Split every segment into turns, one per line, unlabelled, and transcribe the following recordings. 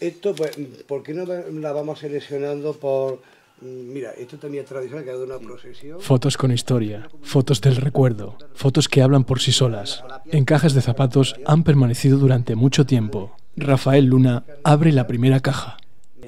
Esto, pues, ¿por qué no la vamos seleccionando por... Mm, mira, esto tenía tradición que ha dado una procesión. Fotos
con historia, fotos del recuerdo, fotos que hablan por sí solas. En cajas de zapatos han permanecido durante mucho tiempo. Rafael Luna abre la primera caja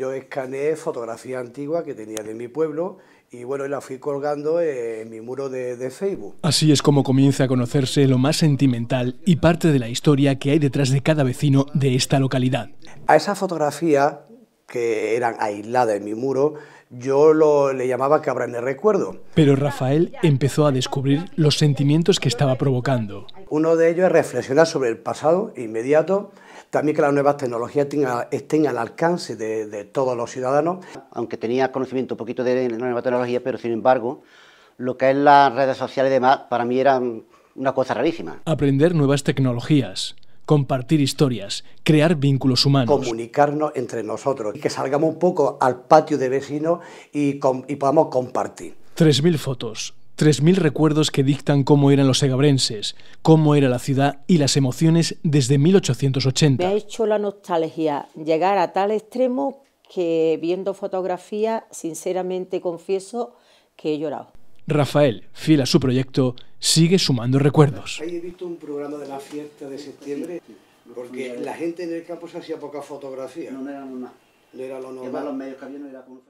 yo escaneé fotografía antigua que tenía de mi pueblo y bueno, la fui colgando en mi muro de, Facebook.
Así es como comienza a conocerse lo más sentimental y parte de la historia que hay detrás de cada vecino de esta localidad.
A esa fotografía, que eran aisladas en mi muro, yo lo, le llamaba cabra de recuerdo.
Pero Rafael empezó a descubrir los sentimientos que estaba provocando.
Uno de ellos es reflexionar sobre el pasado inmediato, también que las nuevas tecnologías estén al alcance de, todos los ciudadanos. Aunque tenía conocimiento un poquito de las nuevas tecnologías... pero sin embargo, lo que es las redes sociales y demás, para mí era una cosa rarísima.
Aprender nuevas tecnologías, compartir historias, crear vínculos humanos.
Comunicarnos entre nosotros que salgamos un poco al patio de vecinos y, podamos compartir.
3.000 fotos, 3.000 recuerdos que dictan cómo eran los segabrenses, cómo era la ciudad y las emociones desde 1880. Me
ha hecho la nostalgia llegar a tal extremo que viendo fotografía, sinceramente confieso que he llorado.
Rafael, fiel a su proyecto, sigue sumando recuerdos.
Ahí he visto un programa de la fiesta de septiembre, porque la gente en el campo se hacía poca fotografía. No, no era normal. No era lo normal. los medios que había no era como...